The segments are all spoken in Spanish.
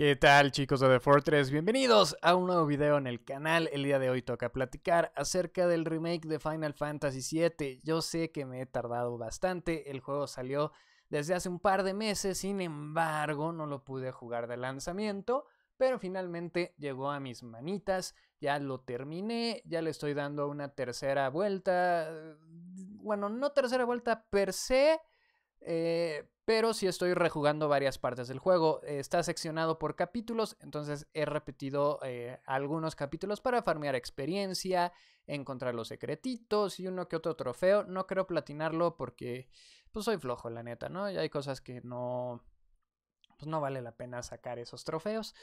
¿Qué tal chicos de The Fortress? Bienvenidos a un nuevo video en el canal. El día de hoy toca platicar acerca del remake de Final Fantasy VII. Yo sé que me he tardado bastante, el juego salió desde hace un par de meses, sin embargo no lo pude jugar de lanzamiento, pero finalmente llegó a mis manitas, ya lo terminé, ya le estoy dando una tercera vuelta, eh, bueno, no tercera vuelta per se, eh, pero sí estoy rejugando varias partes del juego. Está seccionado por capítulos, entonces he repetido eh, algunos capítulos para farmear experiencia, encontrar los secretitos y uno que otro trofeo. No creo platinarlo porque pues soy flojo, la neta, ¿no? Y hay cosas que no, pues no vale la pena sacar esos trofeos.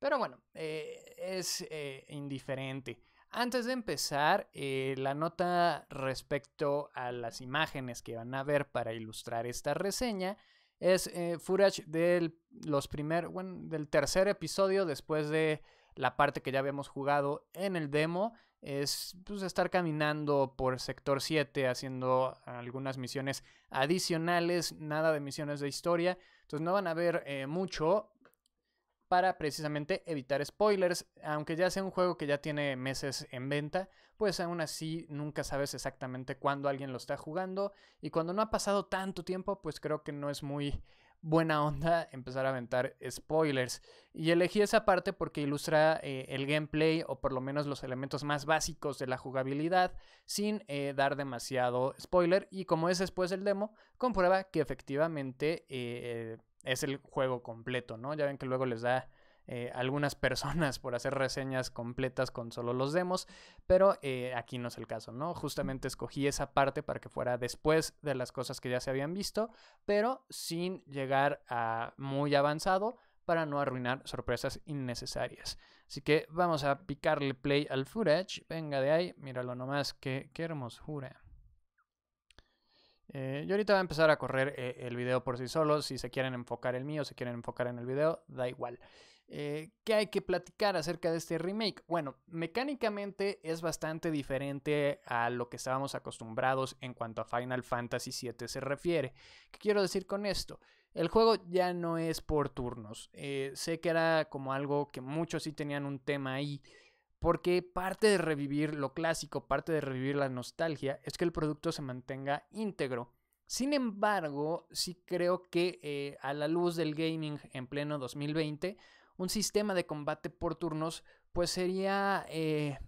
Pero bueno, eh, es eh, indiferente. Antes de empezar, eh, la nota respecto a las imágenes que van a ver para ilustrar esta reseña es eh, footage del, los primer, bueno, del tercer episodio después de la parte que ya habíamos jugado en el demo. Es pues, estar caminando por sector 7 haciendo algunas misiones adicionales, nada de misiones de historia. Entonces no van a ver eh, mucho, para precisamente evitar spoilers. Aunque ya sea un juego que ya tiene meses en venta, pues aún así nunca sabes exactamente cuándo alguien lo está jugando y cuando no ha pasado tanto tiempo, pues creo que no es muy buena onda empezar a aventar spoilers. Y elegí esa parte porque ilustra eh, el gameplay o por lo menos los elementos más básicos de la jugabilidad sin eh, dar demasiado spoiler. Y como es después el demo, comprueba que efectivamente eh, es el juego completo, ¿no? Ya ven que luego les da eh, algunas personas por hacer reseñas completas con solo los demos, pero eh, aquí no es el caso, ¿no? Justamente escogí esa parte para que fuera después de las cosas que ya se habían visto, pero sin llegar a muy avanzado para no arruinar sorpresas innecesarias. Así que vamos a picarle play al footage. Venga de ahí, míralo nomás, qué, qué hermosura. Eh, yo ahorita voy a empezar a correr eh, el video por sí solo. Si se quieren enfocar el mío, si quieren enfocar en el video, da igual. Eh, ¿Qué hay que platicar acerca de este remake? Bueno, mecánicamente es bastante diferente a lo que estábamos acostumbrados en cuanto a Final Fantasy VII se refiere. ¿Qué quiero decir con esto? El juego ya no es por turnos. Eh, sé que era como algo que muchos sí tenían un tema ahí. Porque parte de revivir lo clásico, parte de revivir la nostalgia, es que el producto se mantenga íntegro. Sin embargo, sí creo que eh, a la luz del gaming en pleno 2020, un sistema de combate por turnos, pues sería eh,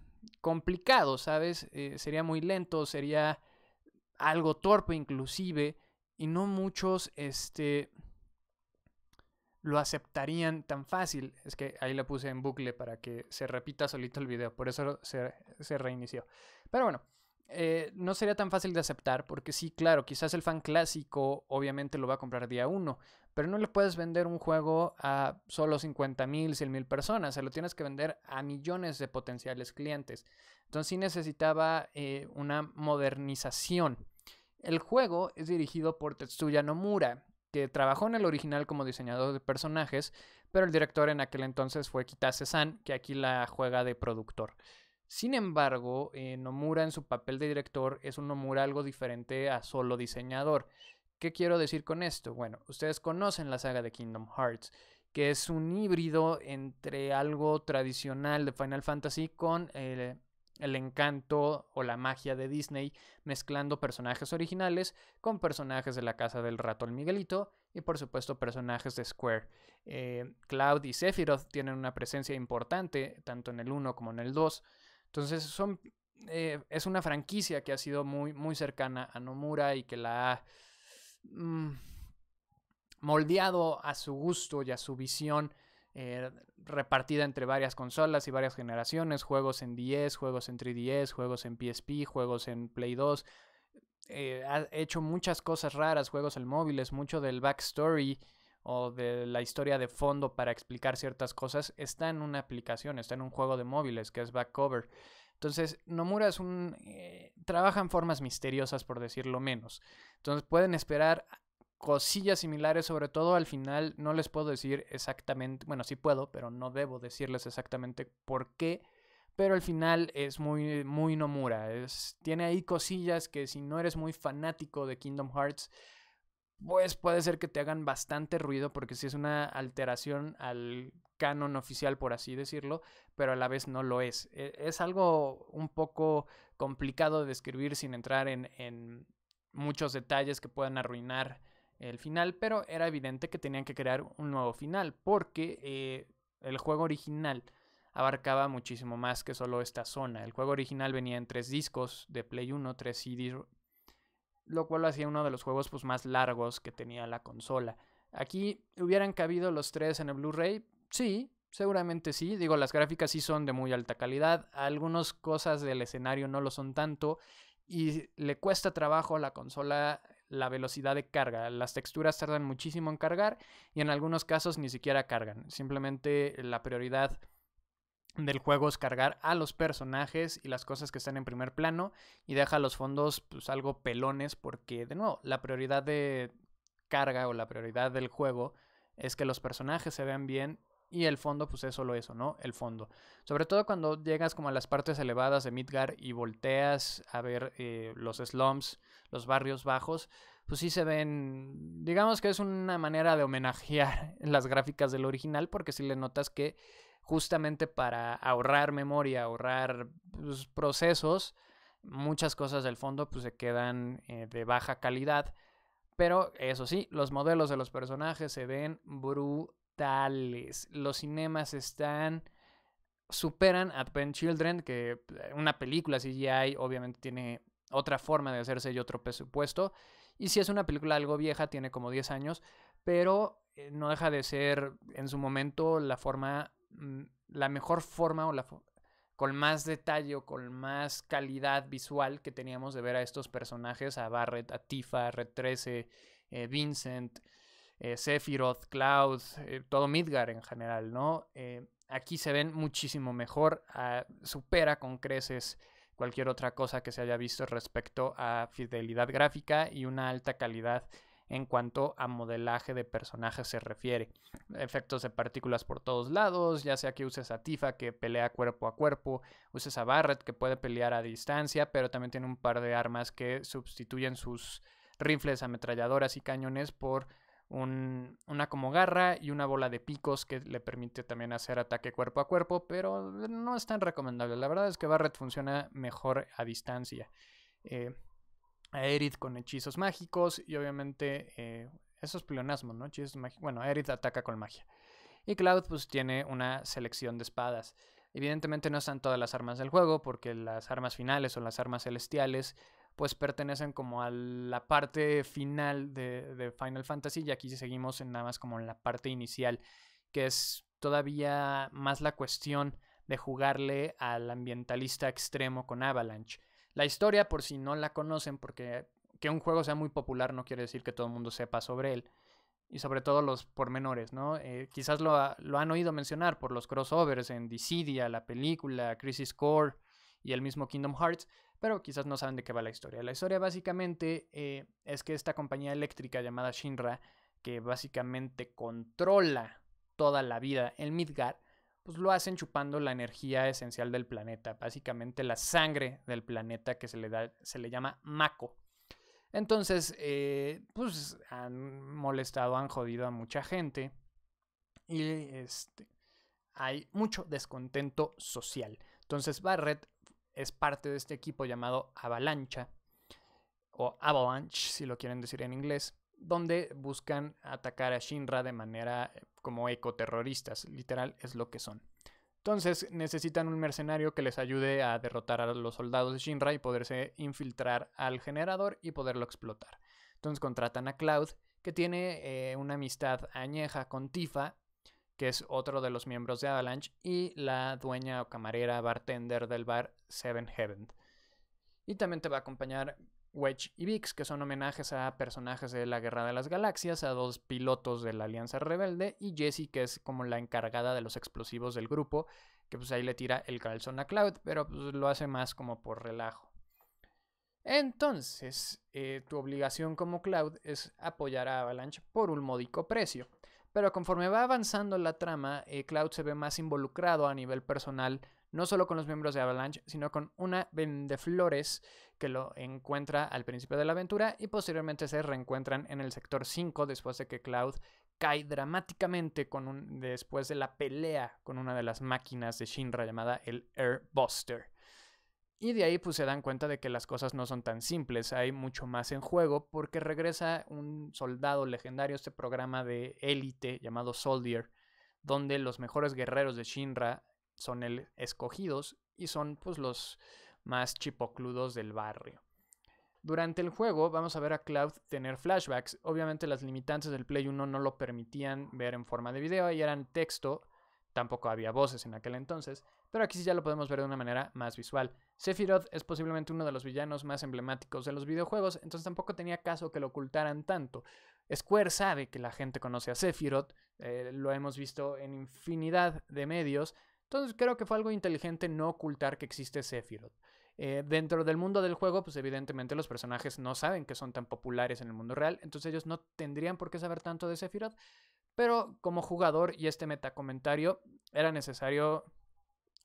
complicado, ¿sabes? Eh, sería muy lento, sería algo torpe inclusive, y no muchos este, lo aceptarían tan fácil. Es que ahí la puse en bucle para que se repita solito el video, por eso se reinició. Pero bueno, eh, no sería tan fácil de aceptar, porque sí, claro, quizás el fan clásico obviamente lo va a comprar día uno, pero no le puedes vender un juego a solo 50 mil, 100 mil personas, se lo tienes que vender a millones de potenciales clientes. Entonces sí necesitaba eh, una modernización. El juego es dirigido por Tetsuya Nomura, que trabajó en el original como diseñador de personajes, pero el director en aquel entonces fue Kitase San, que aquí la juega de productor. Sin embargo, eh, Nomura en su papel de director es un Nomura algo diferente a solo diseñador. ¿Qué quiero decir con esto? Bueno, ustedes conocen la saga de Kingdom Hearts, que es un híbrido entre algo tradicional de Final Fantasy con el, encanto o la magia de Disney, mezclando personajes originales con personajes de la casa del rato el Miguelito y por supuesto personajes de Square. Eh, Cloud y Sephiroth tienen una presencia importante tanto en el 1 como en el 2. Entonces, eh, es una franquicia que ha sido muy, muy cercana a Nomura y que la ha mm, moldeado a su gusto y a su visión. Eh, repartida entre varias consolas y varias generaciones, juegos en 10, juegos en 3DS, juegos en PSP, juegos en Play 2. Eh, ha hecho muchas cosas raras, juegos en móviles, mucho del backstory o de la historia de fondo para explicar ciertas cosas está en una aplicación, está en un juego de móviles que es Back Cover Entonces, Nomura es un... Eh, trabaja en formas misteriosas, por decirlo menos. Entonces, pueden esperar cosillas similares, sobre todo al final no les puedo decir exactamente, bueno, sí puedo, pero no debo decirles exactamente por qué, pero al final es muy, muy Nomura, es, tiene ahí cosillas que si no eres muy fanático de Kingdom Hearts, pues puede ser que te hagan bastante ruido porque si es una alteración al canon oficial, por así decirlo, pero a la vez no lo es. E-, es algo un poco complicado de describir sin entrar en, muchos detalles que puedan arruinar el final, pero era evidente que tenían que crear un nuevo final porque eh, el juego original abarcaba muchísimo más que solo esta zona. El juego original venía en tres discos de Play 1, tres CDs, lo cual lo hacía uno de los juegos pues, más largos que tenía la consola. Aquí hubieran cabido los tres en el Blu-ray, sí, seguramente sí. Digo, las gráficas sí son de muy alta calidad, algunas cosas del escenario no lo son tanto y le cuesta trabajo a la consola la velocidad de carga. Las texturas tardan muchísimo en cargar y en algunos casos ni siquiera cargan. Simplemente la prioridad del juego es cargar a los personajes y las cosas que están en primer plano y deja los fondos pues algo pelones porque de nuevo la prioridad de carga o la prioridad del juego es que los personajes se vean bien y el fondo pues es solo eso, ¿no? El fondo. Sobre todo cuando llegas como a las partes elevadas de Midgar y volteas a ver eh, los slums, los barrios bajos, pues sí se ven, digamos que es una manera de homenajear las gráficas del original porque si le notas que justamente para ahorrar memoria, ahorrar pues, procesos, muchas cosas del fondo pues, se quedan eh, de baja calidad. Pero eso sí, los modelos de los personajes se ven brutales. Los cinemas están. superan Pen Children, que eh, una película CGI obviamente tiene otra forma de hacerse y otro presupuesto. Y si es una película algo vieja, tiene como 10 años, pero eh, no deja de ser en su momento la forma Mm, la mejor forma o la con más detalle o con más calidad visual que teníamos de ver a estos personajes, a Barret, a Tifa, a Red 13, eh, Vincent, eh, Sephiroth, Cloud, eh, todo Midgar en general, ¿no? aquí se ven muchísimo mejor, ah, supera con creces cualquier otra cosa que se haya visto respecto a fidelidad gráfica y una alta calidad en cuanto a modelaje de personajes se refiere. Efectos de partículas por todos lados, ya sea que uses a Tifa que pelea cuerpo a cuerpo, uses a Barret que puede pelear a distancia, pero también tiene un par de armas que sustituyen sus rifles, ametralladoras y cañones por una como garra y una bola de picos que le permite también hacer ataque cuerpo a cuerpo, pero no es tan recomendable. La verdad es que Barret funciona mejor a distancia. Eh, a Aerith con hechizos mágicos y obviamente eh, esos pleonasmos, ¿no? Hechizos mágicos. Bueno, Aerith ataca con magia. Y Cloud pues tiene una selección de espadas. Evidentemente no están todas las armas del juego porque las armas finales o las armas celestiales pues pertenecen como a la parte final de, de Final Fantasy y aquí seguimos en nada más como en la parte inicial que es todavía más la cuestión de jugarle al ambientalista extremo con Avalanche. La historia, por si no la conocen, porque que un juego sea muy popular no quiere decir que todo el mundo sepa sobre él. Y sobre todo los pormenores, ¿no? Eh, quizás lo, lo, han oído mencionar por los crossovers en Dissidia, la película, Crisis Core y el mismo Kingdom Hearts, pero quizás no saben de qué va la historia. La historia básicamente eh, es que esta compañía eléctrica llamada Shinra, que básicamente controla toda la vida en Midgar, pues, lo hacen chupando la energía esencial del planeta, básicamente la sangre del planeta que se le, da, se le llama Mako. Entonces, eh, pues han molestado, han jodido a mucha gente y este, hay mucho descontento social. Entonces, Barrett es parte de este equipo llamado Avalancha o Avalanche, si lo quieren decir en inglés, donde buscan atacar a Shinra de manera como ecoterroristas, literal es lo que son. Entonces necesitan un mercenario que les ayude a derrotar a los soldados de Shinra y poderse infiltrar al generador y poderlo explotar. Entonces contratan a Cloud, que tiene eh, una amistad añeja con Tifa, que es otro de los miembros de Avalanche, y la dueña o camarera bartender del bar Seven Heaven. Y también te va a acompañar Wedge y Vix, que son homenajes a personajes de la Guerra de las Galaxias, a dos pilotos de la Alianza Rebelde, y Jessie, que es como la encargada de los explosivos del grupo, que pues ahí le tira el calzón a Cloud, pero pues lo hace más como por relajo. Entonces, eh, tu obligación como Cloud es apoyar a Avalanche por un módico precio. Pero conforme va avanzando la trama, eh, Cloud se ve más involucrado a nivel personal no solo con los miembros de Avalanche, sino con una Flores que lo encuentra al principio de la aventura y posteriormente se reencuentran en el sector 5 después de que Cloud cae dramáticamente con un, después de la pelea con una de las máquinas de Shinra llamada el Air Buster. Y de ahí pues se dan cuenta de que las cosas no son tan simples, hay mucho más en juego porque regresa un soldado legendario este programa de élite llamado Soldier, donde los mejores guerreros de Shinra son el escogidos y son pues los más chipocludos del barrio. Durante el juego vamos a ver a Cloud tener flashbacks. Obviamente las limitantes del Play 1 no lo permitían ver en forma de video y eran texto. Tampoco había voces en aquel entonces, pero aquí sí ya lo podemos ver de una manera más visual. Sephiroth es posiblemente uno de los villanos más emblemáticos de los videojuegos, entonces tampoco tenía caso que lo ocultaran tanto. Square sabe que la gente conoce a Sephiroth, eh, lo hemos visto en infinidad de medios, entonces creo que fue algo inteligente no ocultar que existe Sephiroth. Eh, dentro del mundo del juego, pues evidentemente los personajes no saben que son tan populares en el mundo real, entonces ellos no tendrían por qué saber tanto de Sephiroth, pero como jugador y este metacomentario era necesario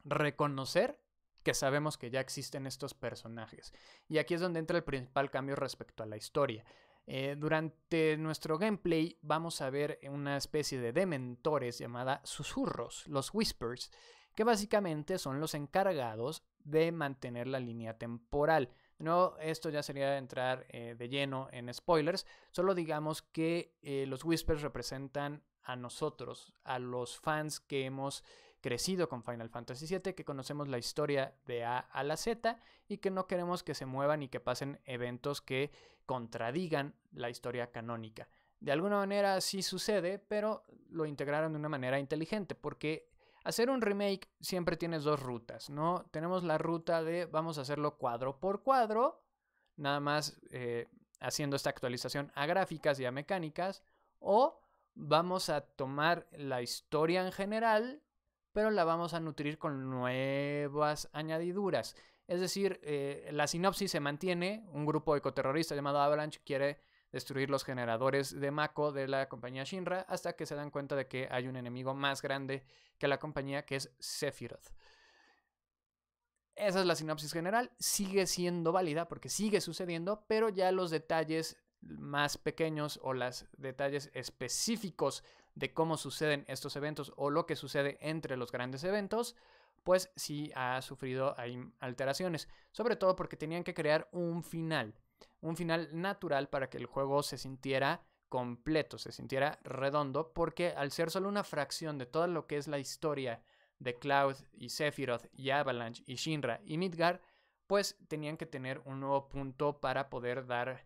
reconocer que sabemos que ya existen estos personajes. Y aquí es donde entra el principal cambio respecto a la historia. Eh, durante nuestro gameplay vamos a ver una especie de dementores llamada susurros, los whispers, que básicamente son los encargados de mantener la línea temporal. No, esto ya sería entrar eh, de lleno en spoilers, solo digamos que eh, los whispers representan a nosotros, a los fans que hemos crecido con Final Fantasy VII, que conocemos la historia de A a la Z y que no queremos que se muevan y que pasen eventos que contradigan la historia canónica. De alguna manera sí sucede, pero lo integraron de una manera inteligente, porque hacer un remake siempre tienes dos rutas, ¿no? Tenemos la ruta de vamos a hacerlo cuadro por cuadro, nada más eh, haciendo esta actualización a gráficas y a mecánicas, o vamos a tomar la historia en general pero la vamos a nutrir con nuevas añadiduras. Es decir, eh, la sinopsis se mantiene, un grupo ecoterrorista llamado Avalanche quiere destruir los generadores de Mako de la compañía Shinra hasta que se dan cuenta de que hay un enemigo más grande que la compañía que es Sephiroth. Esa es la sinopsis general, sigue siendo válida porque sigue sucediendo, pero ya los detalles más pequeños o los detalles específicos de cómo suceden estos eventos o lo que sucede entre los grandes eventos, pues sí ha sufrido alteraciones, sobre todo porque tenían que crear un final, un final natural para que el juego se sintiera completo, se sintiera redondo, porque al ser solo una fracción de todo lo que es la historia de Cloud y Sephiroth y Avalanche y Shinra y Midgar, pues tenían que tener un nuevo punto para poder dar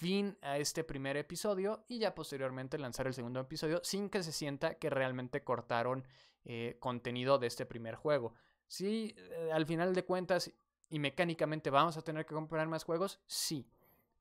fin a este primer episodio y ya posteriormente lanzar el segundo episodio sin que se sienta que realmente cortaron eh, contenido de este primer juego. Si eh, al final de cuentas y mecánicamente vamos a tener que comprar más juegos, sí.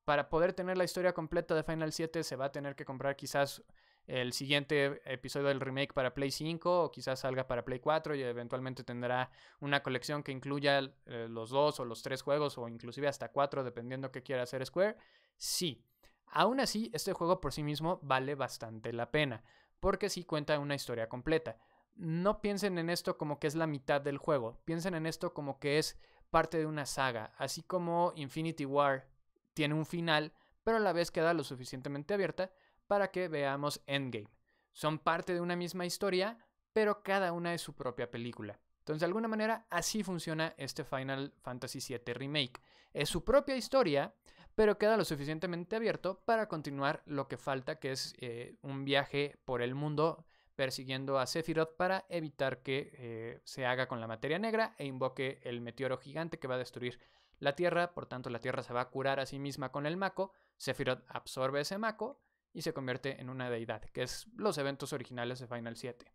Para poder tener la historia completa de Final 7 se va a tener que comprar quizás el siguiente episodio del remake para Play 5 o quizás salga para Play 4 y eventualmente tendrá una colección que incluya eh, los dos o los tres juegos o inclusive hasta cuatro dependiendo que quiera hacer Square. Sí. Aún así, este juego por sí mismo vale bastante la pena, porque sí cuenta una historia completa. No piensen en esto como que es la mitad del juego, piensen en esto como que es parte de una saga, así como Infinity War tiene un final, pero a la vez queda lo suficientemente abierta para que veamos Endgame. Son parte de una misma historia, pero cada una es su propia película. Entonces, de alguna manera, así funciona este Final Fantasy VII Remake. Es su propia historia, pero queda lo suficientemente abierto para continuar lo que falta, que es eh, un viaje por el mundo persiguiendo a Sephiroth para evitar que eh, se haga con la materia negra e invoque el meteoro gigante que va a destruir la Tierra, por tanto la Tierra se va a curar a sí misma con el Maco. Sephiroth absorbe ese Maco y se convierte en una deidad, que es los eventos originales de Final 7.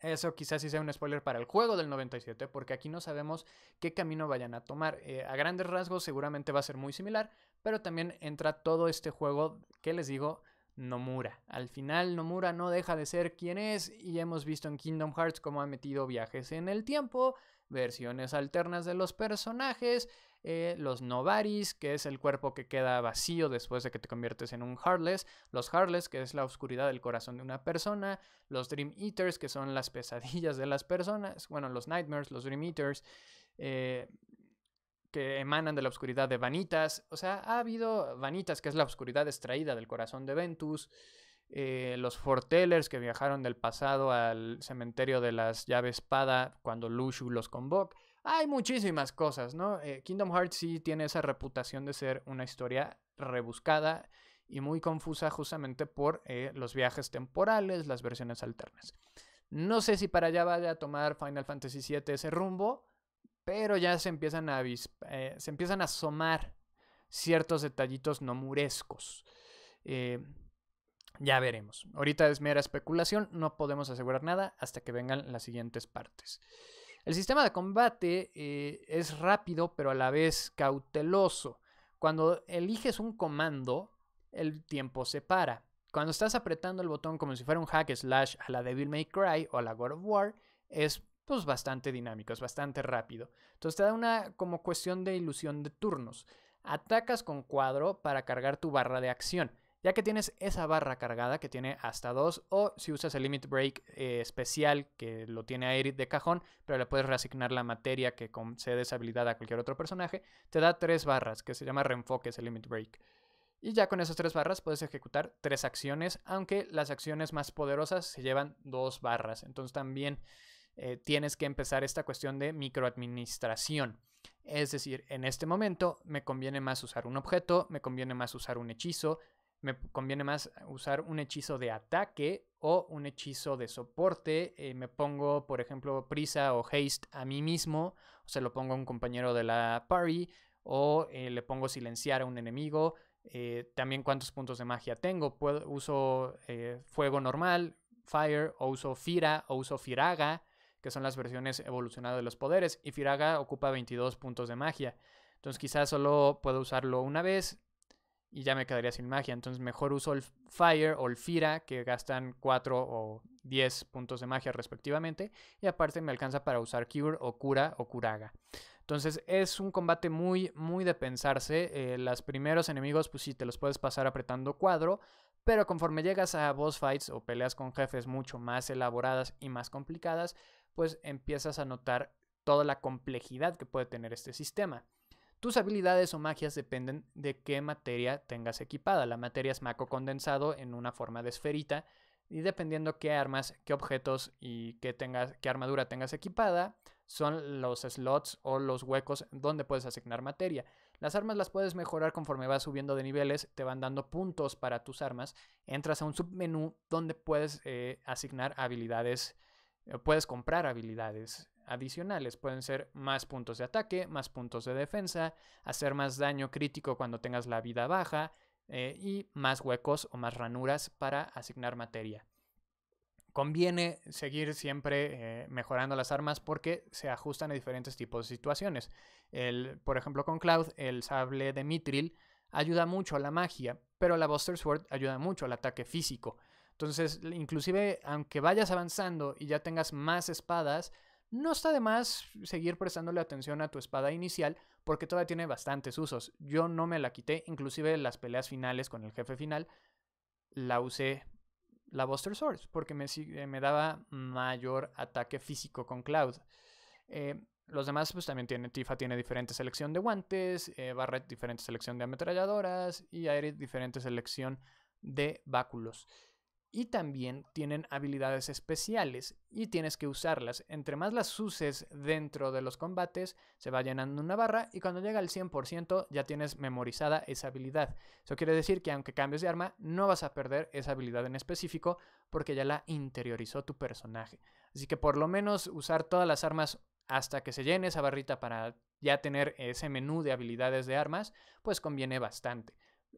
Eso quizás sí sea un spoiler para el juego del 97, porque aquí no sabemos qué camino vayan a tomar. Eh, a grandes rasgos seguramente va a ser muy similar, pero también entra todo este juego que les digo, Nomura. Al final Nomura no deja de ser quien es y hemos visto en Kingdom Hearts cómo ha metido viajes en el tiempo, versiones alternas de los personajes, eh, los novaris, que es el cuerpo que queda vacío después de que te conviertes en un heartless, los heartless, que es la oscuridad del corazón de una persona, los dream eaters, que son las pesadillas de las personas, bueno, los nightmares, los dream eaters, eh, que emanan de la oscuridad de vanitas, o sea, ha habido vanitas, que es la oscuridad extraída del corazón de Ventus, eh, los Fortellers que viajaron del pasado al cementerio de las llaves espada cuando Lushu los convoca. Hay muchísimas cosas, ¿no? Eh, Kingdom Hearts sí tiene esa reputación de ser una historia rebuscada y muy confusa justamente por eh, los viajes temporales, las versiones alternas. No sé si para allá vaya a tomar Final Fantasy VII ese rumbo, pero ya se empiezan a, eh, se empiezan a asomar ciertos detallitos nomurescos. Eh, ya veremos. Ahorita es mera especulación, no podemos asegurar nada hasta que vengan las siguientes partes. El sistema de combate eh, es rápido pero a la vez cauteloso. Cuando eliges un comando, el tiempo se para. Cuando estás apretando el botón como si fuera un hack slash a la Devil May Cry o a la God of War, es pues bastante dinámico, es bastante rápido. Entonces te da una como cuestión de ilusión de turnos. Atacas con cuadro para cargar tu barra de acción. Ya que tienes esa barra cargada que tiene hasta dos, o si usas el limit break eh, especial que lo tiene Aerith de cajón, pero le puedes reasignar la materia que concede esa habilidad a cualquier otro personaje, te da tres barras que se llama reenfoque el limit break. Y ya con esas tres barras puedes ejecutar tres acciones, aunque las acciones más poderosas se llevan dos barras. Entonces también eh, tienes que empezar esta cuestión de microadministración. Es decir, en este momento me conviene más usar un objeto, me conviene más usar un hechizo, me conviene más usar un hechizo de ataque o un hechizo de soporte. Eh, me pongo, por ejemplo, prisa o haste a mí mismo, o se lo pongo a un compañero de la party, o eh, le pongo silenciar a un enemigo. Eh, también cuántos puntos de magia tengo. Puedo, uso fuego normal, fire, o uso fira, o uso firaga, que son las versiones evolucionadas de los poderes, y firaga ocupa 22 puntos de magia. Entonces quizás solo puedo usarlo una vez, y ya me quedaría sin magia. Entonces mejor uso el Fire o el Fira, que gastan 4 o 10 puntos de magia respectivamente. Y aparte me alcanza para usar Cure o Cura o Curaga. Entonces es un combate muy, muy de pensarse. Eh, los primeros enemigos, pues sí, te los puedes pasar apretando cuadro. Pero conforme llegas a boss fights o peleas con jefes mucho más elaboradas y más complicadas, pues empiezas a notar toda la complejidad que puede tener este sistema. Tus habilidades o magias dependen de qué materia tengas equipada. La materia es maco condensado en una forma de esferita y dependiendo qué armas, qué objetos y qué, tengas, qué armadura tengas equipada, son los slots o los huecos donde puedes asignar materia. Las armas las puedes mejorar conforme vas subiendo de niveles, te van dando puntos para tus armas, entras a un submenú donde puedes eh, asignar habilidades, eh, puedes comprar habilidades adicionales. Pueden ser más puntos de ataque, más puntos de defensa, hacer más daño crítico cuando tengas la vida baja eh, y más huecos o más ranuras para asignar materia. Conviene seguir siempre eh, mejorando las armas porque se ajustan a diferentes tipos de situaciones. El, por ejemplo, con Cloud, el sable de Mithril ayuda mucho a la magia, pero la Buster Sword ayuda mucho al ataque físico. Entonces, inclusive aunque vayas avanzando y ya tengas más espadas, no está de más seguir prestándole atención a tu espada inicial porque todavía tiene bastantes usos. Yo no me la quité, inclusive las peleas finales con el jefe final la usé la Buster Sword porque eh, me, daba mayor ataque físico con Cloud. Eh, los demás pues también tienen Tifa tiene diferente selección de guantes, eh, Barret diferente selección de ametralladoras y Aerith diferente selección de báculos y también tienen habilidades especiales y tienes que usarlas. Entre más las uses dentro de los combates, se va llenando una barra y cuando llega al 100% ya tienes memorizada esa habilidad. Eso quiere decir que aunque cambies de arma, no vas a perder esa habilidad en específico porque ya la interiorizó tu personaje. Así que por lo menos usar todas las armas hasta que se llene esa barrita para ya tener ese menú de habilidades de armas, pues conviene bastante.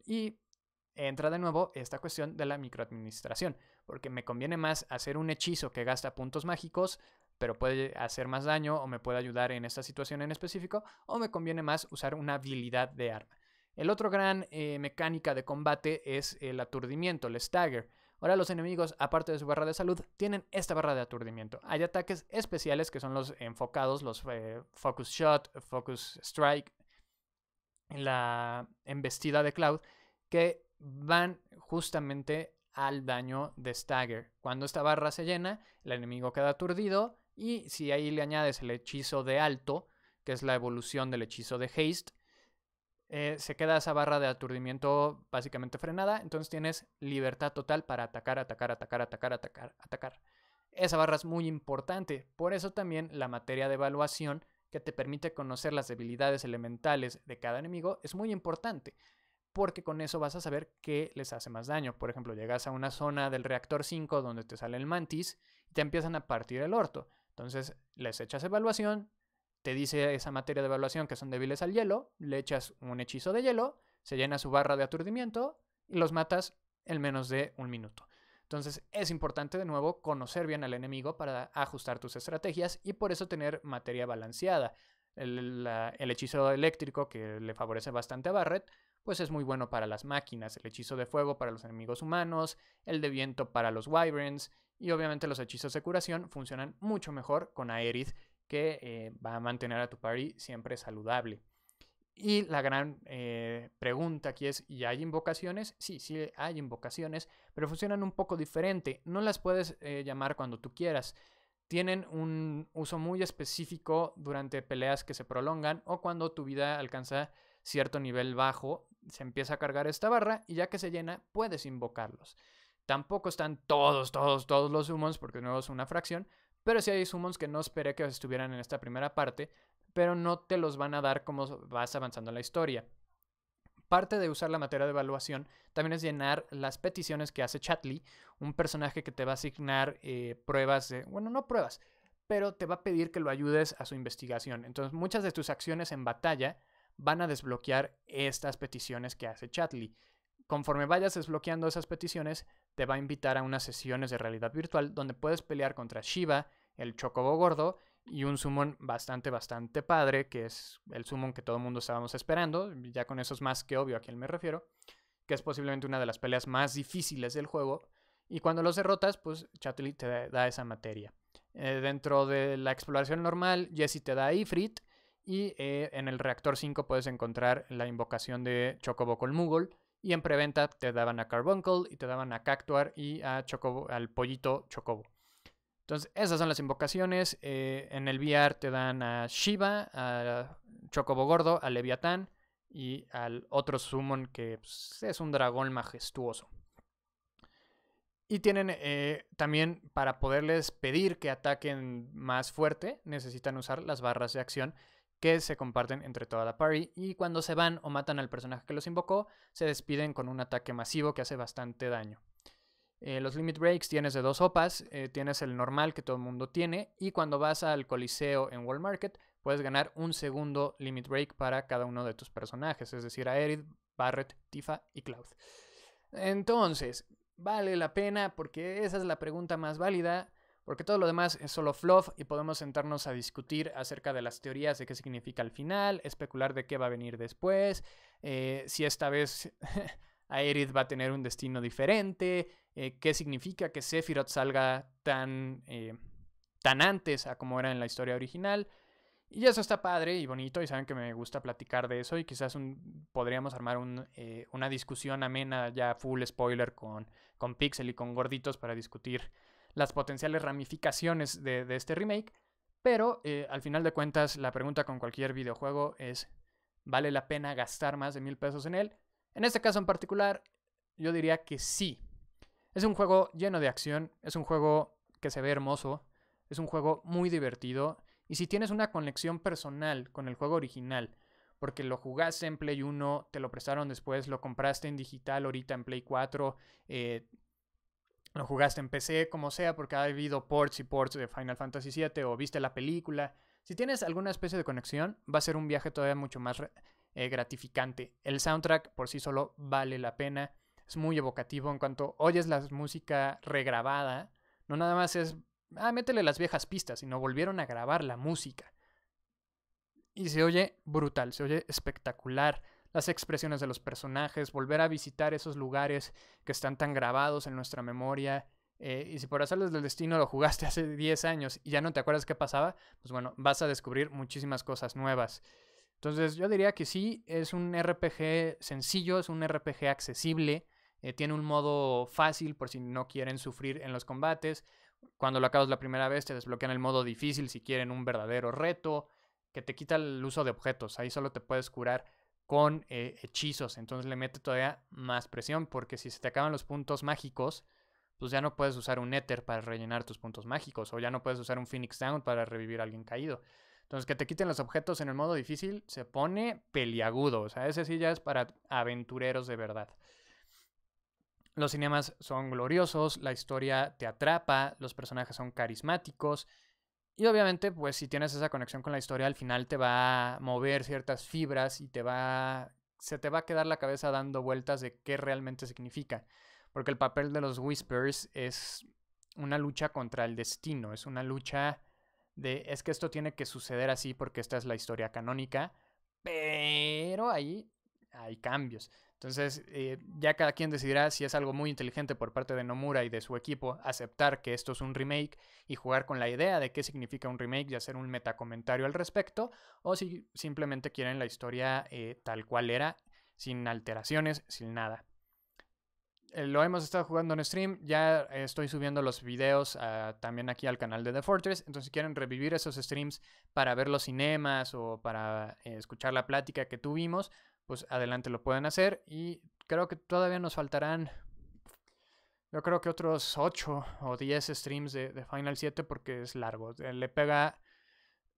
Y entra de nuevo esta cuestión de la microadministración, porque me conviene más hacer un hechizo que gasta puntos mágicos, pero puede hacer más daño o me puede ayudar en esta situación en específico, o me conviene más usar una habilidad de arma. El otro gran eh, mecánica de combate es el aturdimiento, el stagger. Ahora los enemigos, aparte de su barra de salud, tienen esta barra de aturdimiento. Hay ataques especiales que son los enfocados, los eh, Focus Shot, Focus Strike, la embestida de Cloud, que van justamente al daño de Stagger. Cuando esta barra se llena, el enemigo queda aturdido y si ahí le añades el hechizo de alto, que es la evolución del hechizo de Haste, eh, se queda esa barra de aturdimiento básicamente frenada, entonces tienes libertad total para atacar, atacar, atacar, atacar, atacar, atacar. Esa barra es muy importante, por eso también la materia de evaluación que te permite conocer las debilidades elementales de cada enemigo es muy importante, porque con eso vas a saber qué les hace más daño. Por ejemplo, llegas a una zona del reactor 5 donde te sale el mantis y te empiezan a partir el orto. Entonces les echas evaluación, te dice esa materia de evaluación que son débiles al hielo, le echas un hechizo de hielo, se llena su barra de aturdimiento y los matas en menos de un minuto. Entonces es importante de nuevo conocer bien al enemigo para ajustar tus estrategias y por eso tener materia balanceada. El, el hechizo eléctrico que le favorece bastante a Barrett pues es muy bueno para las máquinas, el hechizo de fuego para los enemigos humanos, el de viento para los wyverns, y obviamente los hechizos de curación funcionan mucho mejor con Aerith, que eh, va a mantener a tu party siempre saludable. Y la gran eh, pregunta aquí es, ¿y hay invocaciones? Sí, sí hay invocaciones, pero funcionan un poco diferente. No las puedes eh, llamar cuando tú quieras. Tienen un uso muy específico durante peleas que se prolongan o cuando tu vida alcanza cierto nivel bajo se empieza a cargar esta barra y ya que se llena puedes invocarlos. Tampoco están todos, todos, todos los summons porque no es una fracción, pero sí hay summons que no esperé que estuvieran en esta primera parte, pero no te los van a dar como vas avanzando en la historia. Parte de usar la materia de evaluación también es llenar las peticiones que hace Chatley, un personaje que te va a asignar eh, pruebas, de, bueno, no pruebas, pero te va a pedir que lo ayudes a su investigación. Entonces muchas de tus acciones en batalla van a desbloquear estas peticiones que hace Chatly. Conforme vayas desbloqueando esas peticiones, te va a invitar a unas sesiones de realidad virtual donde puedes pelear contra Shiva, el Chocobo Gordo y un summon bastante, bastante padre, que es el summon que todo el mundo estábamos esperando, ya con eso es más que obvio a quién me refiero, que es posiblemente una de las peleas más difíciles del juego, y cuando los derrotas, pues Chatly te da esa materia. Eh, dentro de la exploración normal, Jesse te da Ifrit, y eh, en el reactor 5 puedes encontrar la invocación de Chocobo Colmugol. Y en preventa te daban a Carbuncle y te daban a Cactuar y a Chocobo, al pollito Chocobo. Entonces, esas son las invocaciones. Eh, en el VR te dan a Shiva, a Chocobo Gordo, a Leviatán y al otro Summon que pues, es un dragón majestuoso. Y tienen eh, también para poderles pedir que ataquen más fuerte, necesitan usar las barras de acción que se comparten entre toda la party y cuando se van o matan al personaje que los invocó, se despiden con un ataque masivo que hace bastante daño. Eh, los limit breaks tienes de dos opas, eh, tienes el normal que todo el mundo tiene y cuando vas al coliseo en wall Market puedes ganar un segundo limit break para cada uno de tus personajes, es decir, a erid Barret, Tifa y Cloud. Entonces, ¿vale la pena? Porque esa es la pregunta más válida porque todo lo demás es solo fluff y podemos sentarnos a discutir acerca de las teorías de qué significa el final, especular de qué va a venir después, eh, si esta vez Aerith va a tener un destino diferente, eh, qué significa que Sephiroth salga tan, eh, tan antes a como era en la historia original. Y eso está padre y bonito y saben que me gusta platicar de eso y quizás podríamos armar una discusión amena ya full spoiler con, con Pixel y con Gorditos para discutir las potenciales ramificaciones de, este remake, pero eh, al final de cuentas la pregunta con cualquier videojuego es, ¿vale la pena gastar más de mil pesos en él? En este caso en particular, yo diría que sí. Es un juego lleno de acción, es un juego que se ve hermoso, es un juego muy divertido, y si tienes una conexión personal con el juego original, porque lo jugaste en Play 1, te lo prestaron después, lo compraste en digital ahorita en Play 4, eh, lo jugaste en PC, como sea, porque ha habido ports y ports de Final Fantasy VII o viste la película. Si tienes alguna especie de conexión, va a ser un viaje todavía mucho más eh, gratificante. El soundtrack por sí solo vale la pena, es muy evocativo en cuanto oyes la música regrabada. No nada más es, ah, métele las viejas pistas, sino volvieron a grabar la música. Y se oye brutal, se oye espectacular las expresiones de los personajes, volver a visitar esos lugares que están tan grabados en nuestra memoria. Eh, y si por hacerles del destino lo jugaste hace 10 años y ya no te acuerdas qué pasaba, pues bueno, vas a descubrir muchísimas cosas nuevas. Entonces yo diría que sí, es un RPG sencillo, es un RPG accesible, eh, tiene un modo fácil por si no quieren sufrir en los combates. Cuando lo acabas la primera vez te desbloquean el modo difícil si quieren un verdadero reto, que te quita el uso de objetos, ahí solo te puedes curar con eh, hechizos. Entonces le mete todavía más presión porque si se te acaban los puntos mágicos, pues ya no puedes usar un Ether para rellenar tus puntos mágicos o ya no puedes usar un Phoenix Down para revivir a alguien caído. Entonces que te quiten los objetos en el modo difícil se pone peliagudo. O sea, ese sí ya es para aventureros de verdad. Los cinemas son gloriosos, la historia te atrapa, los personajes son carismáticos y obviamente, pues si tienes esa conexión con la historia, al final te va a mover ciertas fibras y te va se te va a quedar la cabeza dando vueltas de qué realmente significa, porque el papel de los whispers es una lucha contra el destino, es una lucha de es que esto tiene que suceder así porque esta es la historia canónica, pero ahí hay cambios. Entonces, eh, ya cada quien decidirá si es algo muy inteligente por parte de Nomura y de su equipo aceptar que esto es un remake y jugar con la idea de qué significa un remake y hacer un metacomentario al respecto, o si simplemente quieren la historia eh, tal cual era, sin alteraciones, sin nada eh, lo hemos estado jugando en stream. Ya estoy subiendo los videos ah, también aquí al canal de The Fortress. Entonces, si quieren revivir esos streams para ver los cinemas o para escuchar la plática que tuvimos, pues adelante lo pueden hacer. Y creo que todavía nos faltarán, yo creo que otros 8 o 10 streams de, Final 7 porque es largo. Eh, le pega,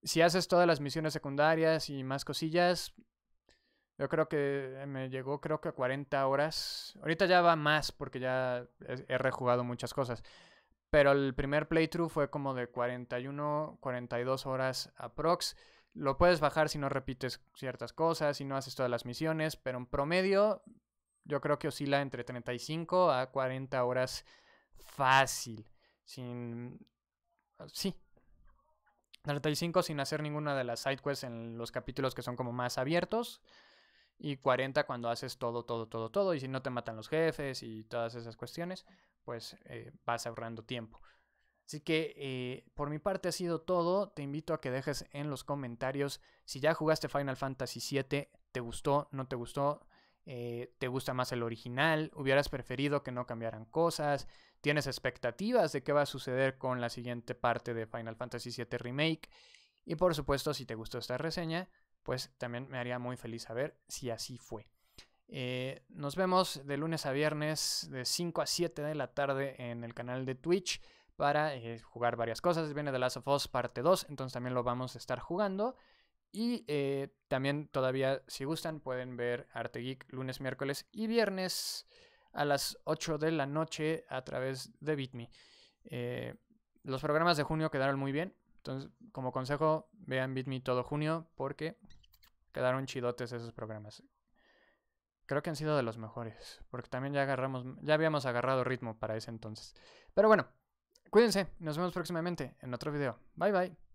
si haces todas las misiones secundarias y más cosillas, yo creo que me llegó, creo que a 40 horas. Ahorita ya va más porque ya he rejugado muchas cosas. Pero el primer playthrough fue como de 41, 42 horas aprox. Lo puedes bajar si no repites ciertas cosas, si no haces todas las misiones, pero en promedio yo creo que oscila entre 35 a 40 horas fácil, sin... Ah, sí. 35 sin hacer ninguna de las sidequests en los capítulos que son como más abiertos. Y 40 cuando haces todo, todo, todo, todo. Y si no te matan los jefes y todas esas cuestiones, pues eh, vas ahorrando tiempo. Así que eh, por mi parte ha sido todo. Te invito a que dejes en los comentarios si ya jugaste Final Fantasy VII, te gustó, no te gustó, eh, te gusta más el original, hubieras preferido que no cambiaran cosas, tienes expectativas de qué va a suceder con la siguiente parte de Final Fantasy VII Remake. Y por supuesto, si te gustó esta reseña, pues también me haría muy feliz saber si así fue. Eh, nos vemos de lunes a viernes de 5 a 7 de la tarde en el canal de Twitch para eh, jugar varias cosas. Viene The Last of Us parte 2, entonces también lo vamos a estar jugando. Y eh, también todavía, si gustan, pueden ver Arte Geek lunes, miércoles y viernes a las 8 de la noche a través de BitMe. Eh, los programas de junio quedaron muy bien. Entonces, como consejo, vean BitMe todo junio porque quedaron chidotes esos programas. Creo que han sido de los mejores, porque también ya agarramos, ya habíamos agarrado ritmo para ese entonces. Pero bueno, Cuídense, nos vemos próximamente en otro video. Bye bye.